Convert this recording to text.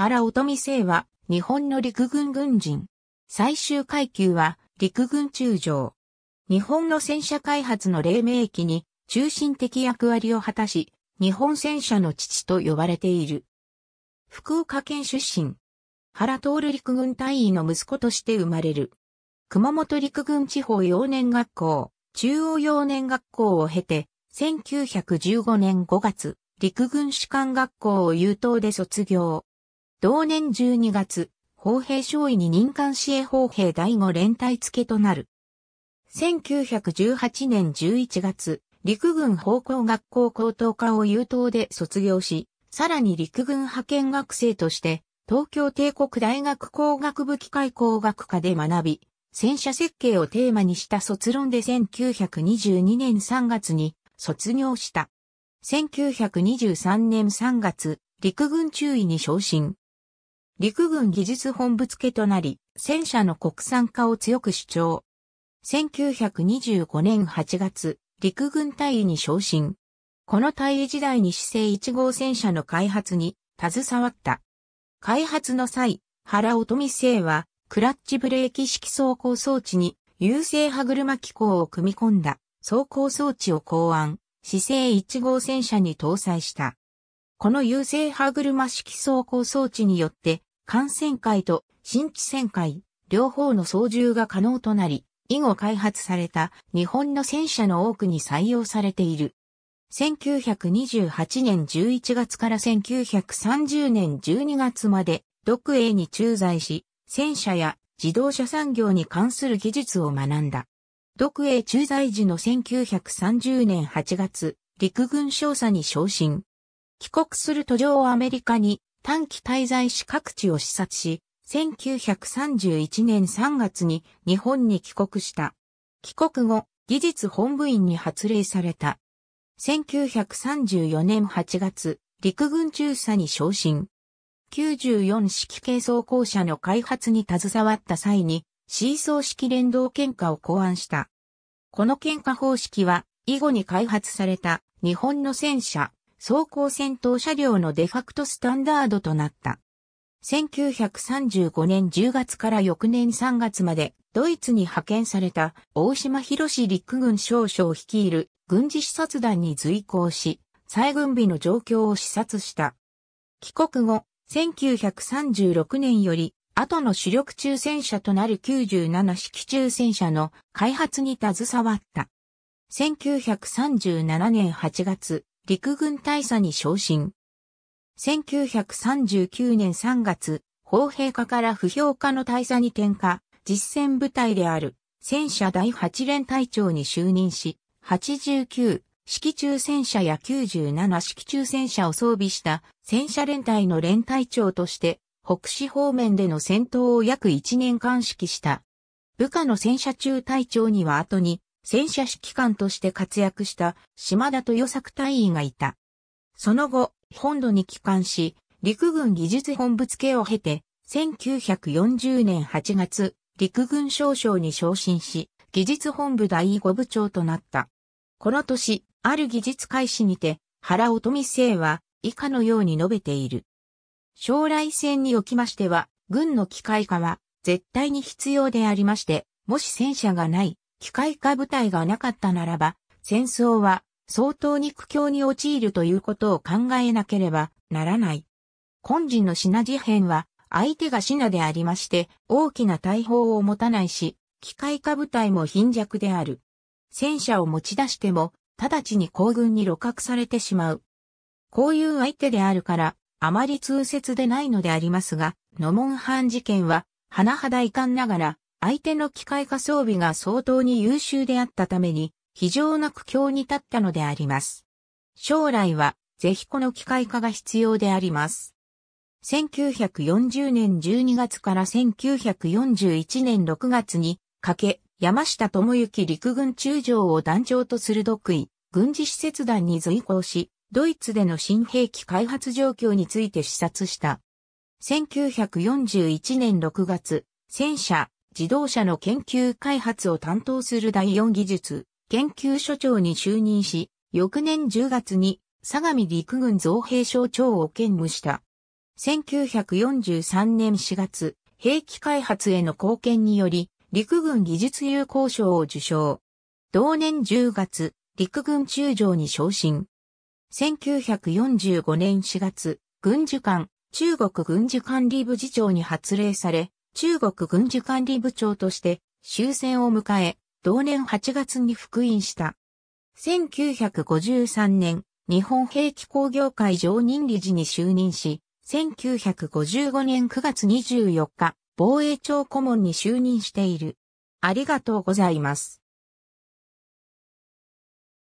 原乙美生は、日本の陸軍軍人。最終階級は、陸軍中将。日本の戦車開発の黎明期に、中心的役割を果たし、日本戦車の父と呼ばれている。福岡県出身。原徹陸軍大尉の息子として生まれる。熊本陸軍地方幼年学校、中央幼年学校を経て、1915年5月、陸軍士官学校を優等で卒業。同年12月、砲兵少尉に任官支援砲兵第5連隊付となる。1918年11月、陸軍砲工学校高等科を優等で卒業し、さらに陸軍派遣学生として、東京帝国大学工学部機械工学科で学び、戦車設計をテーマにした卒論で1922年3月に卒業した。1923年3月、陸軍中尉に昇進。陸軍技術本部付となり、戦車の国産化を強く主張。1925年8月、陸軍大尉に昇進。この大尉時代に市政1号戦車の開発に携わった。開発の際、原乙美生は、クラッチブレーキ式走行装置に、優勢歯車機構を組み込んだ走行装置を考案、市政1号戦車に搭載した。この優勢歯車式走行装置によって、艦船会と新規船会、両方の操縦が可能となり、以後開発された日本の戦車の多くに採用されている。1928年11月から1930年12月まで、独営に駐在し、戦車や自動車産業に関する技術を学んだ。独営駐在時の1930年8月、陸軍少佐に昇進。帰国する途上アメリカに短期滞在し各地を視察し、1931年3月に日本に帰国した。帰国後、技術本部員に発令された。1934年8月、陸軍中佐に昇進。94式軽装甲車の開発に携わった際に、シーソー式連動喧嘩を考案した。この喧嘩方式は、以後に開発された日本の戦車、装甲戦闘車両のデファクトスタンダードとなった。1935年10月から翌年3月までドイツに派遣された大島博士陸軍少将率いる軍事視察団に随行し、再軍備の状況を視察した。帰国後、1936年より後の主力中戦車となる97式中戦車の開発に携わった。1937年8月、陸軍大佐に昇進。1939年3月、砲兵科から不評科の大佐に転化、実戦部隊である戦車第8連隊長に就任し、89、式中戦車や97式中戦車を装備した戦車連隊の連隊長として北市方面での戦闘を約1年間指揮した。部下の戦車中隊長には後に戦車指揮官として活躍した島田豊作隊員がいた。その後、本土に帰還し、陸軍技術本部付を経て、1940年8月、陸軍少将に昇進し、技術本部第5部長となった。この年、ある技術開始にて、原乙美生は、以下のように述べている。将来戦におきましては、軍の機械化は、絶対に必要でありまして、もし戦車がない、機械化部隊がなかったならば、戦争は相当に苦境に陥るということを考えなければならない。今時の品事変は、相手が品でありまして、大きな大砲を持たないし、機械化部隊も貧弱である。戦車を持ち出しても、直ちに行軍に露獲されてしまう。こういう相手であるから、あまり通説でないのでありますが、野門藩事件は、甚だ遺憾ながら、相手の機械化装備が相当に優秀であったために、非常な苦境に立ったのであります。将来は、ぜひこの機械化が必要であります。1940年12月から1941年6月にかけ、山下智之陸軍中将を団長とする独位、軍事施設団に随行し、ドイツでの新兵器開発状況について視察した。1941年6月、戦車、自動車の研究開発を担当する第4技術研究所長に就任し、翌年10月に相模陸軍造兵省長を兼務した。1943年4月、兵器開発への貢献により、陸軍技術友好賞を受賞。同年10月、陸軍中将に昇進。1945年4月、軍需官、中国軍需管理部次長に発令され、中国軍事管理部長として終戦を迎え、同年8月に復員した。1953年、日本兵器工業会常任理事に就任し、1955年9月24日、防衛庁顧問に就任している。ありがとうございます。